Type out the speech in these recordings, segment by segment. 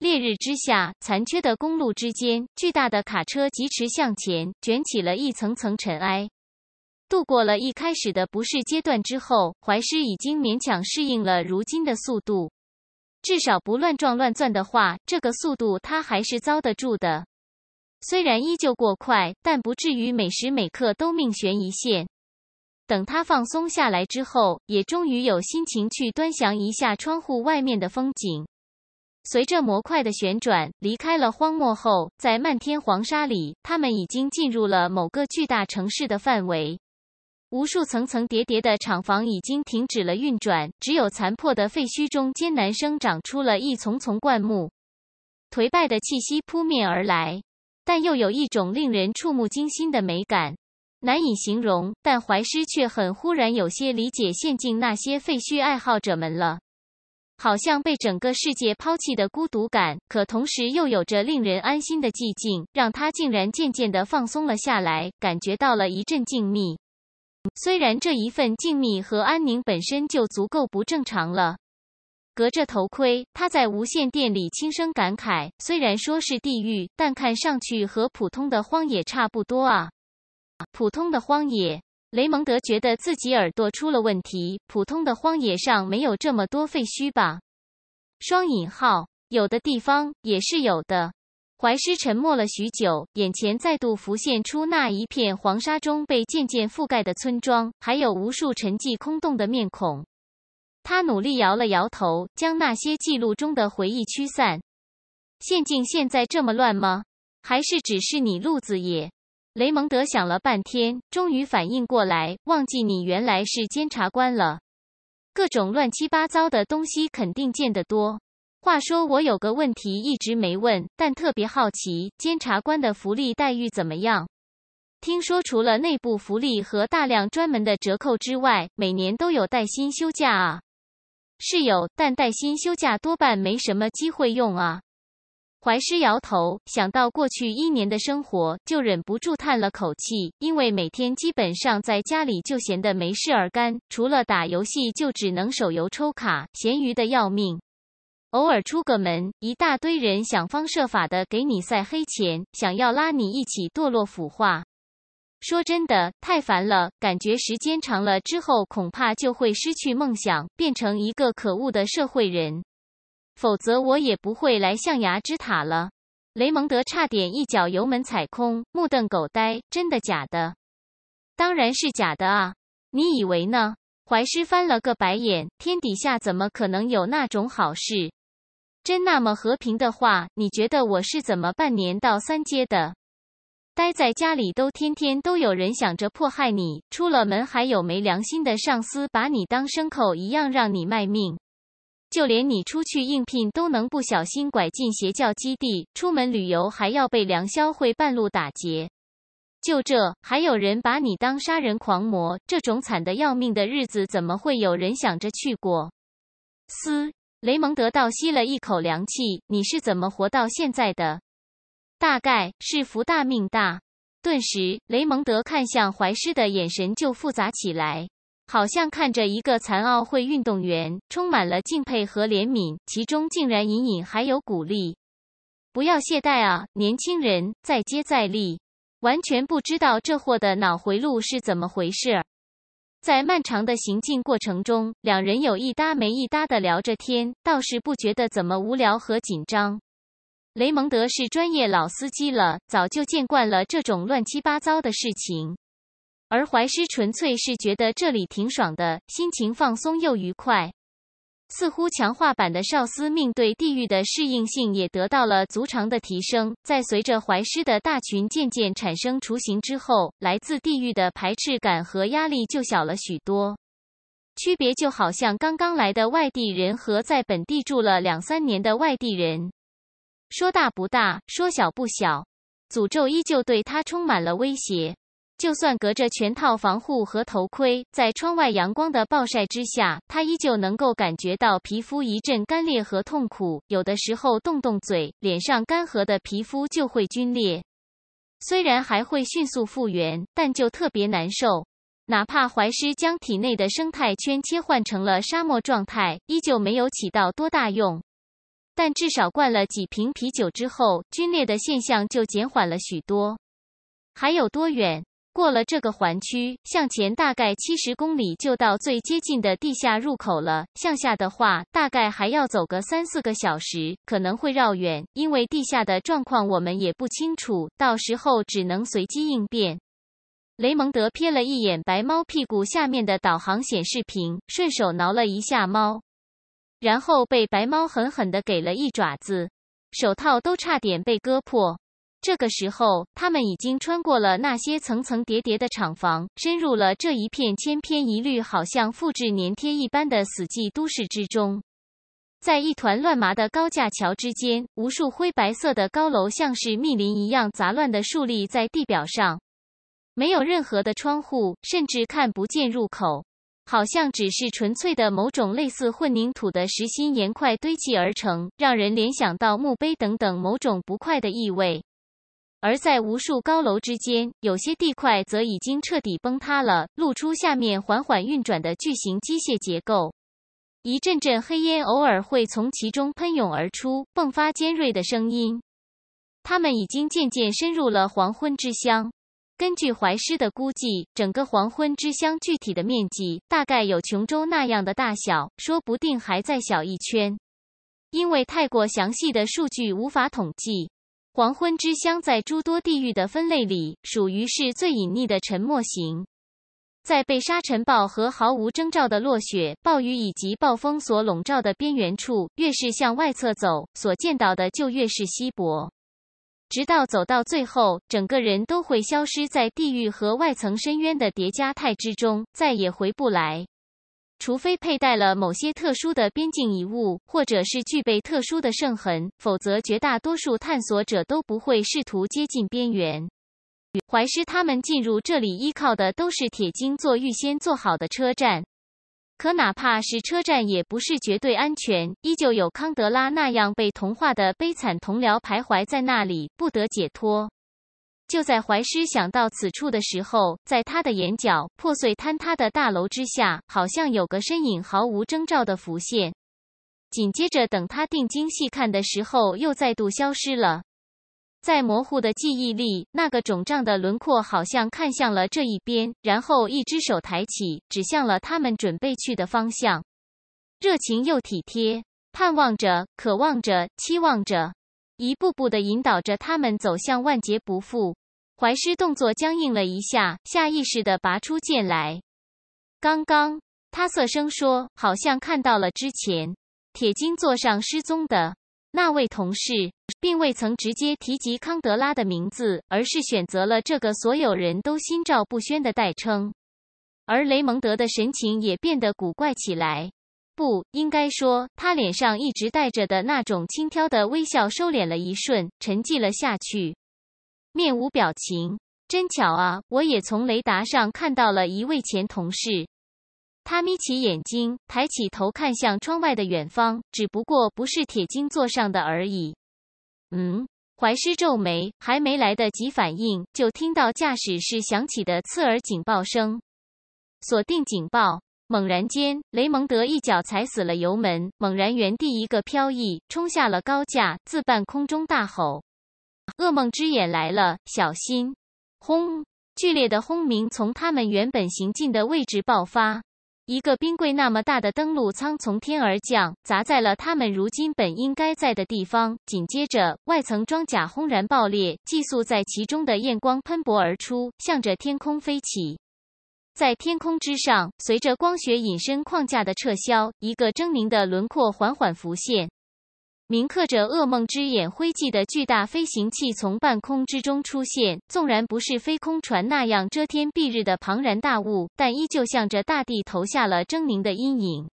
烈日之下，残缺的公路之间，巨大的卡车疾驰向前，卷起了一层层尘埃。度过了一开始的不适阶段之后，怀师已经勉强适应了如今的速度。至少不乱撞乱钻的话，这个速度他还是遭得住的。虽然依旧过快，但不至于每时每刻都命悬一线。等他放松下来之后，也终于有心情去端详一下窗户外面的风景。随着模块的旋转离开了荒漠后，在漫天黄沙里，他们已经进入了某个巨大城市的范围。无数层层叠叠的厂房已经停止了运转，只有残破的废墟中艰难生长出了一丛丛灌木。颓败的气息扑面而来，但又有一种令人触目惊心的美感，难以形容。但怀师却很忽然有些理解陷进那些废墟爱好者们了。好像被整个世界抛弃的孤独感，可同时又有着令人安心的寂静，让他竟然渐渐地放松了下来，感觉到了一阵静谧。虽然这一份静谧和安宁本身就足够不正常了。隔着头盔，他在无线电里轻声感慨：“虽然说是地狱，但看上去和普通的荒野差不多啊，普通的荒野。”雷蒙德觉得自己耳朵出了问题。普通的荒野上没有这么多废墟吧？双引号有的地方也是有的。怀师沉默了许久，眼前再度浮现出那一片黄沙中被渐渐覆盖的村庄，还有无数沉寂空洞的面孔。他努力摇了摇头，将那些记录中的回忆驱散。陷阱现在这么乱吗？还是只是你路子野？雷蒙德想了半天，终于反应过来，忘记你原来是监察官了。各种乱七八糟的东西肯定见得多。话说，我有个问题一直没问，但特别好奇，监察官的福利待遇怎么样？听说除了内部福利和大量专门的折扣之外，每年都有带薪休假啊？是有，但带薪休假多半没什么机会用啊。怀师摇头，想到过去一年的生活，就忍不住叹了口气。因为每天基本上在家里就闲得没事儿干，除了打游戏，就只能手游抽卡，闲鱼的要命。偶尔出个门，一大堆人想方设法的给你塞黑钱，想要拉你一起堕落腐化。说真的，太烦了，感觉时间长了之后，恐怕就会失去梦想，变成一个可恶的社会人。否则我也不会来象牙之塔了。雷蒙德差点一脚油门踩空，目瞪狗呆。真的假的？当然是假的啊！你以为呢？怀师翻了个白眼。天底下怎么可能有那种好事？真那么和平的话，你觉得我是怎么半年到三阶的？待在家里都天天都有人想着迫害你，出了门还有没良心的上司把你当牲口一样让你卖命。就连你出去应聘都能不小心拐进邪教基地，出门旅游还要被梁霄会半路打劫，就这还有人把你当杀人狂魔？这种惨得要命的日子，怎么会有人想着去过？嘶！雷蒙德倒吸了一口凉气，你是怎么活到现在的？大概是福大命大。顿时，雷蒙德看向怀师的眼神就复杂起来。好像看着一个残奥会运动员，充满了敬佩和怜悯，其中竟然隐隐还有鼓励：“不要懈怠啊，年轻人，再接再厉。”完全不知道这货的脑回路是怎么回事儿。在漫长的行进过程中，两人有一搭没一搭的聊着天，倒是不觉得怎么无聊和紧张。雷蒙德是专业老司机了，早就见惯了这种乱七八糟的事情。而怀师纯粹是觉得这里挺爽的，心情放松又愉快。似乎强化版的少司命对地狱的适应性也得到了足长的提升。在随着怀师的大群渐渐产生雏形之后，来自地狱的排斥感和压力就小了许多。区别就好像刚刚来的外地人和在本地住了两三年的外地人。说大不大，说小不小。诅咒依旧对他充满了威胁。就算隔着全套防护和头盔，在窗外阳光的暴晒之下，他依旧能够感觉到皮肤一阵干裂和痛苦。有的时候动动嘴，脸上干涸的皮肤就会皲裂，虽然还会迅速复原，但就特别难受。哪怕怀师将体内的生态圈切换成了沙漠状态，依旧没有起到多大用。但至少灌了几瓶啤酒之后，皲裂的现象就减缓了许多。还有多远？过了这个环区，向前大概七十公里就到最接近的地下入口了。向下的话，大概还要走个三四个小时，可能会绕远，因为地下的状况我们也不清楚，到时候只能随机应变。雷蒙德瞥了一眼白猫屁股下面的导航显示屏，顺手挠了一下猫，然后被白猫狠狠地给了一爪子，手套都差点被割破。这个时候，他们已经穿过了那些层层叠叠的厂房，深入了这一片千篇一律、好像复制粘贴一般的死寂都市之中。在一团乱麻的高架桥之间，无数灰白色的高楼像是密林一样杂乱的竖立在地表上，没有任何的窗户，甚至看不见入口，好像只是纯粹的某种类似混凝土的实心岩块堆积而成，让人联想到墓碑等等某种不快的意味。而在无数高楼之间，有些地块则已经彻底崩塌了，露出下面缓缓运转的巨型机械结构。一阵阵黑烟偶尔会从其中喷涌而出，迸发尖锐的声音。他们已经渐渐深入了黄昏之乡。根据怀师的估计，整个黄昏之乡具体的面积大概有琼州那样的大小，说不定还在小一圈，因为太过详细的数据无法统计。黄昏之乡在诸多地域的分类里，属于是最隐匿的沉默型。在被沙尘暴和毫无征兆的落雪、暴雨以及暴风所笼罩的边缘处，越是向外侧走，所见到的就越是稀薄，直到走到最后，整个人都会消失在地狱和外层深渊的叠加态之中，再也回不来。除非佩戴了某些特殊的边境遗物，或者是具备特殊的圣痕，否则绝大多数探索者都不会试图接近边缘。怀师他们进入这里依靠的都是铁精做预先做好的车站，可哪怕是车站也不是绝对安全，依旧有康德拉那样被同化的悲惨同僚徘徊在那里，不得解脱。就在怀师想到此处的时候，在他的眼角破碎坍塌的大楼之下，好像有个身影毫无征兆的浮现。紧接着，等他定睛细看的时候，又再度消失了。在模糊的记忆里，那个肿胀的轮廓好像看向了这一边，然后一只手抬起，指向了他们准备去的方向。热情又体贴，盼望着，渴望着，期望着。一步步的引导着他们走向万劫不复。怀师动作僵硬了一下，下意识的拔出剑来。刚刚他瑟声说：“好像看到了之前铁金座上失踪的那位同事，并未曾直接提及康德拉的名字，而是选择了这个所有人都心照不宣的代称。”而雷蒙德的神情也变得古怪起来。不应该说，他脸上一直带着的那种轻佻的微笑收敛了一瞬，沉寂了下去，面无表情。真巧啊，我也从雷达上看到了一位前同事。他眯起眼睛，抬起头看向窗外的远方，只不过不是铁金座上的而已。嗯，怀师皱眉，还没来得及反应，就听到驾驶室响起的刺耳警报声，锁定警报。猛然间，雷蒙德一脚踩死了油门，猛然原地一个飘逸，冲下了高架，自半空中大吼：“噩梦之眼来了，小心！”轰，剧烈的轰鸣从他们原本行进的位置爆发，一个冰柜那么大的登陆舱从天而降，砸在了他们如今本应该在的地方。紧接着，外层装甲轰然爆裂，寄宿在其中的焰光喷薄而出，向着天空飞起。在天空之上，随着光学隐身框架的撤销，一个狰狞的轮廓缓缓浮现。铭刻着“噩梦之眼”徽记的巨大飞行器从半空之中出现。纵然不是飞空船那样遮天蔽日的庞然大物，但依旧向着大地投下了狰狞的阴影。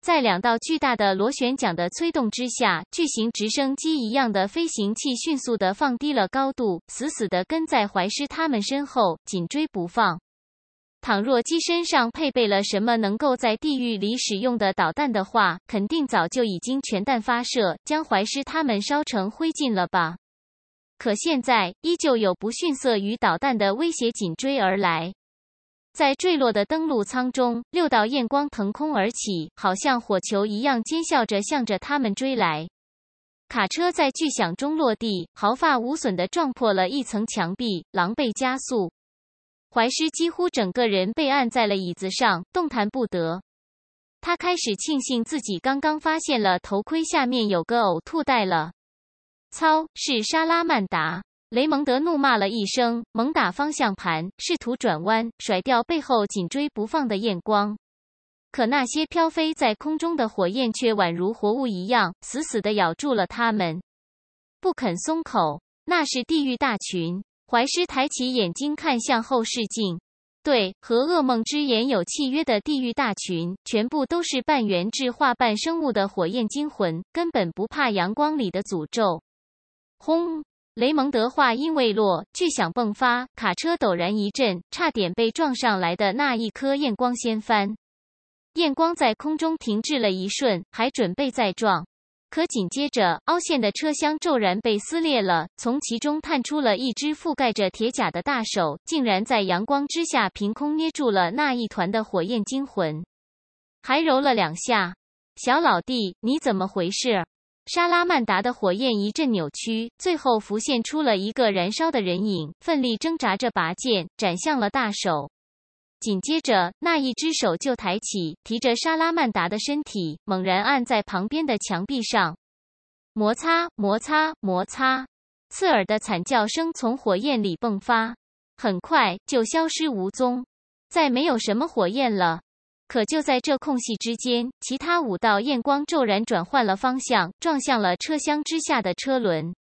在两道巨大的螺旋桨的催动之下，巨型直升机一样的飞行器迅速地放低了高度，死死地跟在怀师他们身后，紧追不放。倘若机身上配备了什么能够在地狱里使用的导弹的话，肯定早就已经全弹发射，将怀师他们烧成灰烬了吧？可现在依旧有不逊色于导弹的威胁紧追而来。在坠落的登陆舱中，六道焰光腾空而起，好像火球一样尖笑着向着他们追来。卡车在巨响中落地，毫发无损地撞破了一层墙壁，狼狈加速。怀师几乎整个人被按在了椅子上，动弹不得。他开始庆幸自己刚刚发现了头盔下面有个呕吐袋了。操！是沙拉曼达！雷蒙德怒骂了一声，猛打方向盘，试图转弯甩掉背后紧追不放的焰光。可那些飘飞在空中的火焰却宛如活物一样，死死地咬住了他们，不肯松口。那是地狱大群。怀师抬起眼睛看向后视镜，对和噩梦之眼有契约的地狱大群，全部都是半圆质化半生物的火焰精魂，根本不怕阳光里的诅咒。轰！雷蒙德话音未落，巨响迸发，卡车陡然一震，差点被撞上来的那一颗焰光掀翻。焰光在空中停滞了一瞬，还准备再撞。可紧接着，凹陷的车厢骤然被撕裂了，从其中探出了一只覆盖着铁甲的大手，竟然在阳光之下凭空捏住了那一团的火焰惊魂，还揉了两下。小老弟，你怎么回事？沙拉曼达的火焰一阵扭曲，最后浮现出了一个燃烧的人影，奋力挣扎着拔剑斩向了大手。紧接着，那一只手就抬起，提着沙拉曼达的身体，猛然按在旁边的墙壁上，摩擦，摩擦，摩擦。刺耳的惨叫声从火焰里迸发，很快就消失无踪，再没有什么火焰了。可就在这空隙之间，其他五道焰光骤然转换了方向，撞向了车厢之下的车轮，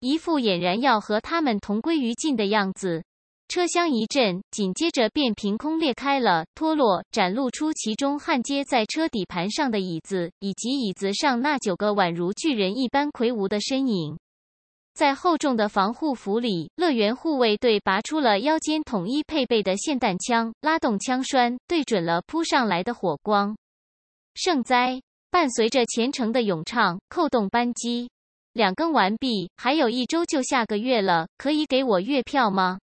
一副俨然要和他们同归于尽的样子。车厢一震，紧接着便凭空裂开了，脱落，展露出其中焊接在车底盘上的椅子，以及椅子上那九个宛如巨人一般魁梧的身影。在厚重的防护服里，乐园护卫队拔出了腰间统一配备的霰弹枪，拉动枪栓，对准了扑上来的火光。圣哉，伴随着虔诚的咏唱，扣动扳机，两更完毕，还有一周就下个月了，可以给我月票吗？